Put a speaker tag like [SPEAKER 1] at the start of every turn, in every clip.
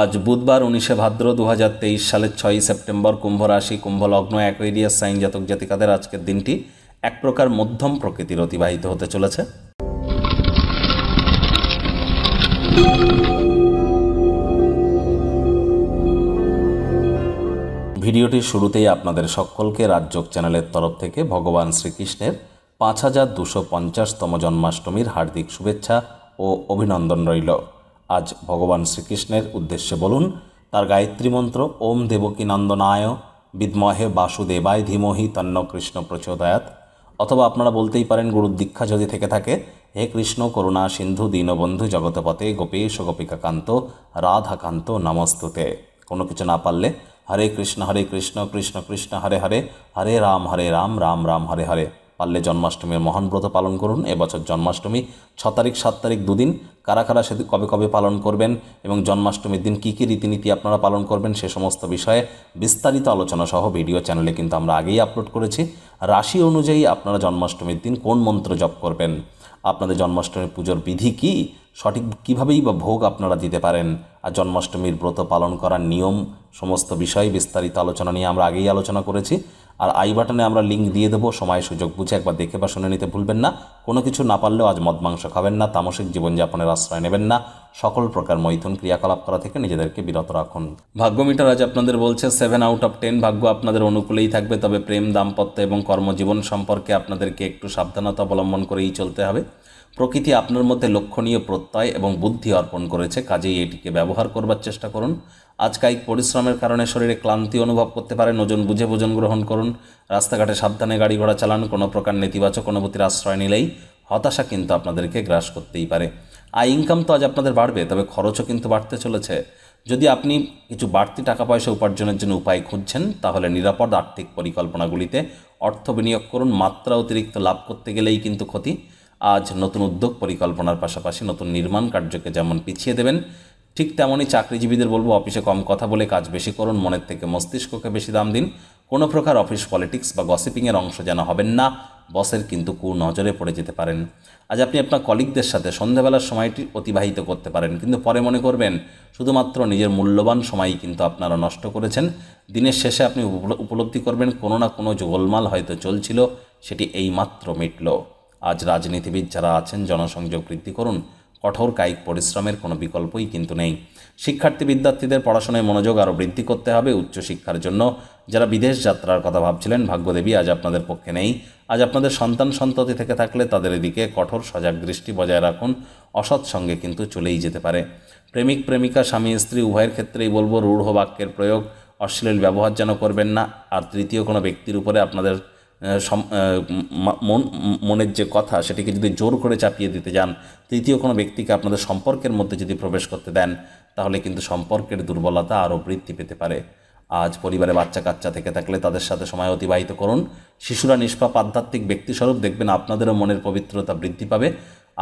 [SPEAKER 1] আজ বুধবার উনিশে ভাদ্র দু সালের ছয়ই সেপ্টেম্বর কুম্ভ রাশি কুম্ভ লগ্ন অ্যাকোয়েরিয়াস সাইন জাতক জাতিকাদের আজকের দিনটি এক প্রকার মধ্যম প্রকৃতির অতিবাহিত হতে চলেছে ভিডিওটির শুরুতেই আপনাদের সকলকে রাজযোগ চ্যানেলের তরফ থেকে ভগবান শ্রীকৃষ্ণের পাঁচ হাজার দুশো পঞ্চাশতম জন্মাষ্টমীর হার্দিক শুভেচ্ছা ও অভিনন্দন রইল আজ ভগবান শ্রীকৃষ্ণের উদ্দেশ্যে বলুন তার গায়ত্রী মন্ত্র ওম দেবকী নন্দনায় বিদ্মহে বাসুদেবায় ধীমহি তন্ন কৃষ্ণ প্রচোদয়াত অথবা আপনারা বলতেই পারেন গুরুর দীক্ষা যদি থেকে থাকে হে কৃষ্ণ করুণা সিন্ধু দীনবন্ধু জগতপতে গোপেশ গোপিকাকান্ত রাধাকান্ত নমস্তুতে কোনো কিছু না পারলে হরে কৃষ্ণ হরে কৃষ্ণ কৃষ্ণ কৃষ্ণ হরে হরে হরে রাম হরে রাম রাম রাম হরে হরে পারলে জন্মাষ্টমীর মহান ব্রত পালন করুন এবছর জন্মাষ্টমী ছ তারিখ সাত তারিখ দুদিন কারা কারা সেদিন কবে কবে পালন করবেন এবং জন্মাষ্টমীর দিন কী কী রীতিনীতি আপনারা পালন করবেন সে সমস্ত বিষয়ে বিস্তারিত আলোচনা সহ ভিডিও চ্যানেলে কিন্তু আমরা আগেই আপলোড করেছি রাশি অনুযায়ী আপনারা জন্মাষ্টমীর দিন কোন মন্ত্র জপ করবেন আপনাদের জন্মাষ্টমীর পুজোর বিধি কী সঠিক কীভাবেই বা ভোগ আপনারা দিতে পারেন আর জন্মাষ্টমীর ব্রত পালন করার নিয়ম সমস্ত বিষয়ে বিস্তারিত আলোচনা নিয়ে আমরা আগেই আলোচনা করেছি আর আই বাটনে আমরা লিঙ্ক দিয়ে দেবো সময় সুযোগ বুঝে একবার দেখে বা শুনে নিতে ভুলবেন না কোনো কিছু না পারলেও আজ মদ মাংস খাবেন না তামসিক জীবনযাপনের আশ্রয় নেবেন না সকল প্রকার মৈথুন ক্রিয়াকলাপ করা থেকে নিজেদেরকে বিরত রাখুন ভাগ্য মিটার আজ আপনাদের বলছে সেভেন আউট অফ টেন ভাগ্য আপনাদের অনুকূলেই থাকবে তবে প্রেম দাম্পত্য এবং কর্মজীবন সম্পর্কে আপনাদেরকে একটু সাবধানতা অবলম্বন করেই চলতে হবে প্রকৃতি আপনার মধ্যে লক্ষণীয় প্রত্যয় এবং বুদ্ধি অর্পণ করেছে কাজেই এটিকে ব্যবহার করবার চেষ্টা করুন আজ পরিশ্রমের কারণে শরীরে ক্লান্তি অনুভব করতে পারেন ওজন বুঝে ভোজন গ্রহণ করুন রাস্তাঘাটে সাবধানে গাড়ি ঘোড়া চালান কোনো প্রকার নেতিবাচক অনুভূতির আশ্রয় নিলেই হতাশা কিন্তু আপনাদেরকে গ্রাস করতেই পারে আয় ইনকাম তো আজ আপনাদের বাড়বে তবে খরচও কিন্তু বাড়তে চলেছে যদি আপনি কিছু বাড়তি টাকা পয়সা উপার্জনের জন্য উপায় খুঁজছেন তাহলে নিরাপদ আর্থিক পরিকল্পনাগুলিতে অর্থ বিনিয়োগ করুন মাত্রা অতিরিক্ত লাভ করতে গেলেই কিন্তু ক্ষতি আজ নতুন উদ্যোগ পরিকল্পনার পাশাপাশি নতুন নির্মাণ কার্যকে যেমন পিছিয়ে দেবেন ঠিক তেমনই চাকরিজীবীদের বলবো অফিসে কম কথা বলে কাজ বেশি করুন মনের থেকে মস্তিষ্ককে বেশি দাম দিন কোনো প্রকার অফিস পলিটিক্স বা গসিপিংয়ের অংশ যেন হবেন না বসের কিন্তু কু নজরে পড়ে যেতে পারেন আজ আপনি আপনার কলিগদের সাথে সন্ধ্যাবেলার সময়টি অতিবাহিত করতে পারেন কিন্তু পরে মনে করবেন শুধুমাত্র নিজের মূল্যবান সময়ই কিন্তু আপনারা নষ্ট করেছেন দিনের শেষে আপনি উপলব্ধি করবেন কোনো না কোনো যুগলমাল হয়তো চলছিল সেটি এইমাত্র মিটল আজ রাজনীতিবিদ যারা আছেন জনসংযোগ বৃদ্ধি করুন কঠোর কায়িক পরিশ্রমের কোনো বিকল্পই কিন্তু নেই শিক্ষার্থী বিদ্যার্থীদের পড়াশোনায় মনোযোগ আরও বৃদ্ধি করতে হবে উচ্চশিক্ষার জন্য যারা বিদেশ যাত্রার কথা ভাবছিলেন ভাগ্যদেবী আজ আপনাদের পক্ষে নেই আজ আপনাদের সন্তান সন্ততি থেকে থাকলে তাদের এদিকে কঠোর সজাগ দৃষ্টি বজায় রাখুন অসৎ সঙ্গে কিন্তু চলেই যেতে পারে প্রেমিক প্রেমিকা স্বামী স্ত্রী উভয়ের ক্ষেত্রেই বলবো রূঢ় বাক্যের প্রয়োগ অশ্লীল ব্যবহার যেন করবেন না আর তৃতীয় কোনো ব্যক্তির উপরে আপনাদের মনের যে কথা সেটিকে যদি জোর করে চাপিয়ে দিতে যান তৃতীয় কোনো ব্যক্তিকে আপনাদের সম্পর্কের মধ্যে যদি প্রবেশ করতে দেন তাহলে কিন্তু সম্পর্কের দুর্বলতা আরও বৃদ্ধি পেতে পারে আজ পরিবারে বাচ্চা কাচ্চা থেকে থাকলে তাদের সাথে সময় অতিবাহিত করুন শিশুরা নিষ্পাপ আধ্যাত্মিক ব্যক্তিস্বরূপ দেখবেন আপনাদেরও মনের পবিত্রতা বৃদ্ধি পাবে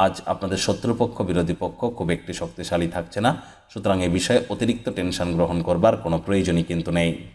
[SPEAKER 1] আজ আপনাদের শত্রুপক্ষ বিরোধী পক্ষ খুব একটি শক্তিশালী থাকছে না সুতরাং এ বিষয়ে অতিরিক্ত টেনশন গ্রহণ করবার কোনো প্রয়োজনই কিন্তু নেই